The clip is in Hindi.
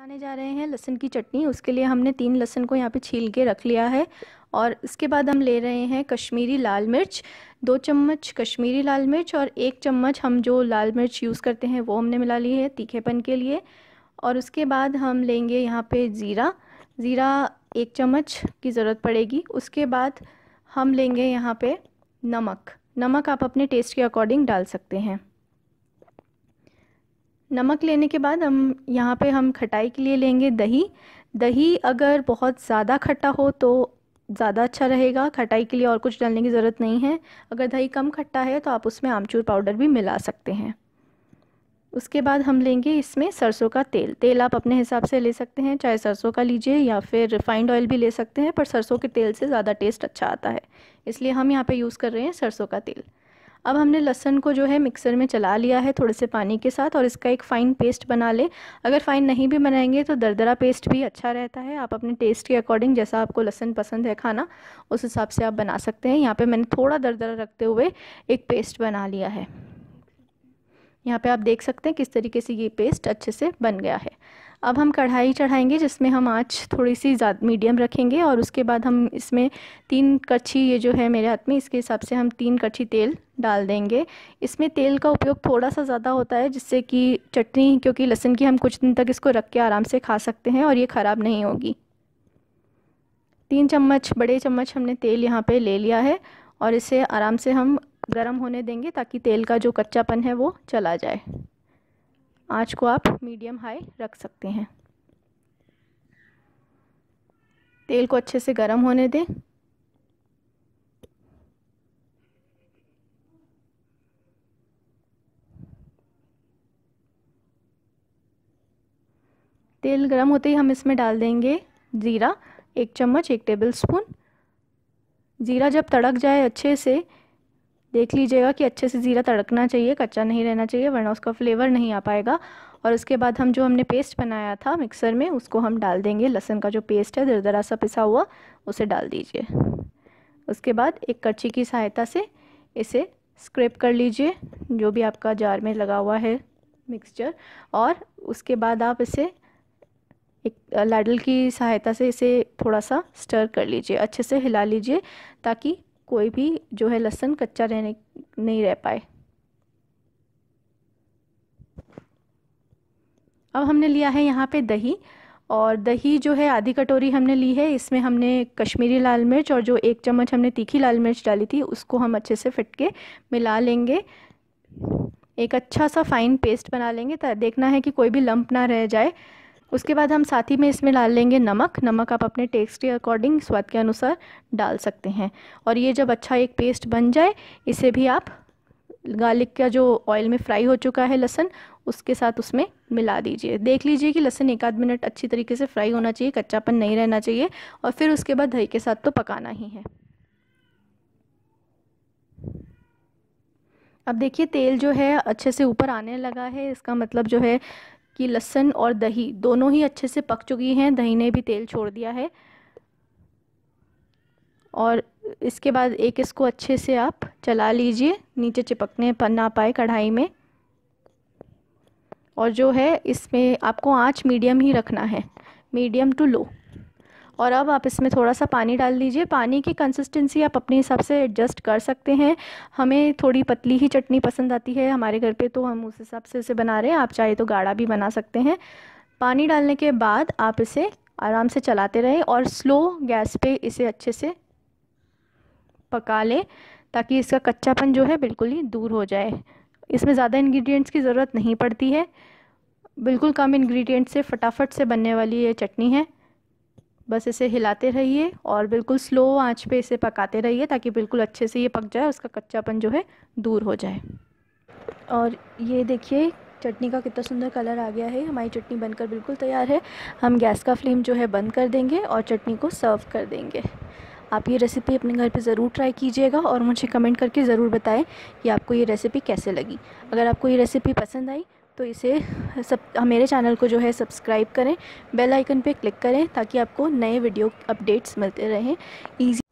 बनाने जा रहे हैं लहसुन की चटनी उसके लिए हमने तीन लहसुन को यहाँ पे छील के रख लिया है और इसके बाद हम ले रहे हैं कश्मीरी लाल मिर्च दो चम्मच कश्मीरी लाल मिर्च और एक चम्मच हम जो लाल मिर्च यूज़ करते हैं वो हमने मिला ली है तीखेपन के लिए और उसके बाद हम लेंगे यहाँ पे ज़ीरा ज़ीरा एक चम्मच की ज़रूरत पड़ेगी उसके बाद हम लेंगे यहाँ पे नमक नमक आप अपने टेस्ट के अकॉर्डिंग डाल सकते हैं नमक लेने के बाद हम यहाँ पे हम खटाई के लिए लेंगे दही दही अगर बहुत ज़्यादा खट्टा हो तो ज़्यादा अच्छा रहेगा खटाई के लिए और कुछ डालने की ज़रूरत नहीं है अगर दही कम खट्टा है तो आप उसमें आमचूर पाउडर भी मिला सकते हैं उसके बाद हम लेंगे इसमें सरसों का तेल तेल आप अपने हिसाब से ले सकते हैं चाहे सरसों का लीजिए या फिर रिफाइंड ऑयल भी ले सकते हैं पर सरसों के तेल से ज़्यादा टेस्ट अच्छा आता है इसलिए हम यहाँ पे यूज़ कर रहे हैं सरसों का तेल अब हमने लहसन को जो है मिक्सर में चला लिया है थोड़े से पानी के साथ और इसका एक फ़ाइन पेस्ट बना ले अगर फ़ाइन नहीं भी बनाएंगे तो दरदरा पेस्ट भी अच्छा रहता है आप अपने टेस्ट के अकॉर्डिंग जैसा आपको लहसन पसंद है खाना उस हिसाब से आप बना सकते हैं यहाँ पर मैंने थोड़ा दरदरा रखते हुए एक पेस्ट बना लिया है यहाँ पे आप देख सकते हैं किस तरीके से ये पेस्ट अच्छे से बन गया है अब हम कढ़ाई चढ़ाएंगे जिसमें हम आँच थोड़ी सी ज़्यादा मीडियम रखेंगे और उसके बाद हम इसमें तीन कच्छी ये जो है मेरे हाथ में इसके हिसाब से हम तीन कच्छी तेल डाल देंगे इसमें तेल का उपयोग थोड़ा सा ज़्यादा होता है जिससे कि चटनी क्योंकि लहसुन की हम कुछ दिन तक इसको रख के आराम से खा सकते हैं और ये ख़राब नहीं होगी तीन चम्मच बड़े चम्मच हमने तेल यहाँ पर ले लिया है और इसे आराम से हम गर्म होने देंगे ताकि तेल का जो कच्चापन है वो चला जाए आँच को आप मीडियम हाई रख सकते हैं तेल को अच्छे से गर्म होने दें तेल गर्म होते ही हम इसमें डाल देंगे ज़ीरा एक चम्मच एक टेबल स्पून ज़ीरा जब तड़क जाए अच्छे से देख लीजिएगा कि अच्छे से ज़ीरा तड़कना चाहिए कच्चा नहीं रहना चाहिए वरना उसका फ्लेवर नहीं आ पाएगा और उसके बाद हम जो हमने पेस्ट बनाया था मिक्सर में उसको हम डाल देंगे लहसन का जो पेस्ट है दरदरा सा पिसा हुआ उसे डाल दीजिए उसके बाद एक कच्ची की सहायता से इसे स्क्रेप कर लीजिए जो भी आपका जार में लगा हुआ है मिक्सचर और उसके बाद आप इसे एक लाडल की सहायता से इसे थोड़ा सा स्टर कर लीजिए अच्छे से हिला लीजिए ताकि कोई भी जो है लहसुन कच्चा रहने नहीं रह पाए अब हमने लिया है यहाँ पे दही और दही जो है आधी कटोरी हमने ली है इसमें हमने कश्मीरी लाल मिर्च और जो एक चम्मच हमने तीखी लाल मिर्च डाली थी उसको हम अच्छे से फिट के मिला लेंगे एक अच्छा सा फाइन पेस्ट बना लेंगे देखना है कि कोई भी लंप ना रह जाए उसके बाद हम साथ ही में इसमें डाल लेंगे नमक नमक आप अपने टेस्ट के अकॉर्डिंग स्वाद के अनुसार डाल सकते हैं और ये जब अच्छा एक पेस्ट बन जाए इसे भी आप गार्लिक का जो ऑयल में फ्राई हो चुका है लहसन उसके साथ उसमें मिला दीजिए देख लीजिए कि लहसन एक आध मिनट अच्छी तरीके से फ्राई होना चाहिए कच्चापन नहीं रहना चाहिए और फिर उसके बाद दही के साथ तो पकाना ही है अब देखिए तेल जो है अच्छे से ऊपर आने लगा है इसका मतलब जो है कि लहसुन और दही दोनों ही अच्छे से पक चुकी हैं दही ने भी तेल छोड़ दिया है और इसके बाद एक इसको अच्छे से आप चला लीजिए नीचे चिपकने पर ना पाए कढ़ाई में और जो है इसमें आपको आँच मीडियम ही रखना है मीडियम टू लो और अब आप इसमें थोड़ा सा पानी डाल दीजिए पानी की कंसिस्टेंसी आप अपने हिसाब से एडजस्ट कर सकते हैं हमें थोड़ी पतली ही चटनी पसंद आती है हमारे घर पे तो हम उस हिसाब से इसे बना रहे हैं आप चाहे तो गाढ़ा भी बना सकते हैं पानी डालने के बाद आप इसे आराम से चलाते रहें और स्लो गैस पे इसे अच्छे से पका लें ताकि इसका कच्चापन जो है बिल्कुल ही दूर हो जाए इसमें ज़्यादा इंग्रेडिएंट्स की ज़रूरत नहीं पड़ती है बिल्कुल कम इंग्रेडिएंट्स से फटाफट से बनने वाली ये चटनी है बस इसे हिलाते रहिए और बिल्कुल स्लो आंच पे इसे पकाते रहिए ताकि बिल्कुल अच्छे से ये पक जाए उसका कच्चापन जो है दूर हो जाए और ये देखिए चटनी का कितना सुंदर कलर आ गया है हमारी चटनी बनकर बिल्कुल तैयार है हम गैस का फ्लेम जो है बंद कर देंगे और चटनी को सर्व कर देंगे आप ये रेसिपी अपने घर पे ज़रूर ट्राई कीजिएगा और मुझे कमेंट करके ज़रूर बताएं कि आपको ये रेसिपी कैसे लगी अगर आपको ये रेसिपी पसंद आई तो इसे सब मेरे चैनल को जो है सब्सक्राइब करें बेल आइकन पे क्लिक करें ताकि आपको नए वीडियो अपडेट्स मिलते रहें ईजी